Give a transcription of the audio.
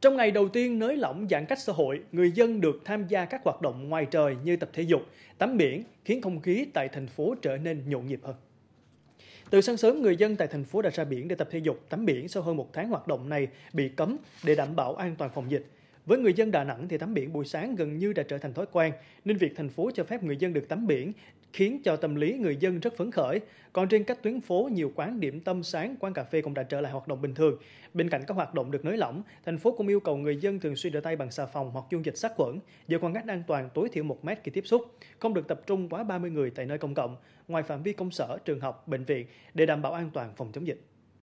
Trong ngày đầu tiên nới lỏng giãn cách xã hội, người dân được tham gia các hoạt động ngoài trời như tập thể dục, tắm biển, khiến không khí tại thành phố trở nên nhộn nhịp hơn. Từ sáng sớm, người dân tại thành phố đã ra biển để tập thể dục, tắm biển sau hơn một tháng hoạt động này bị cấm để đảm bảo an toàn phòng dịch. Với người dân Đà Nẵng thì tắm biển buổi sáng gần như đã trở thành thói quen, nên việc thành phố cho phép người dân được tắm biển khiến cho tâm lý người dân rất phấn khởi. Còn trên các tuyến phố, nhiều quán điểm tâm sáng, quán cà phê cũng đã trở lại hoạt động bình thường. Bên cạnh các hoạt động được nới lỏng, thành phố cũng yêu cầu người dân thường xuyên rửa tay bằng xà phòng hoặc dung dịch sát khuẩn, giữ khoảng cách an toàn tối thiểu 1 mét khi tiếp xúc, không được tập trung quá 30 người tại nơi công cộng, ngoài phạm vi công sở, trường học, bệnh viện để đảm bảo an toàn phòng chống dịch.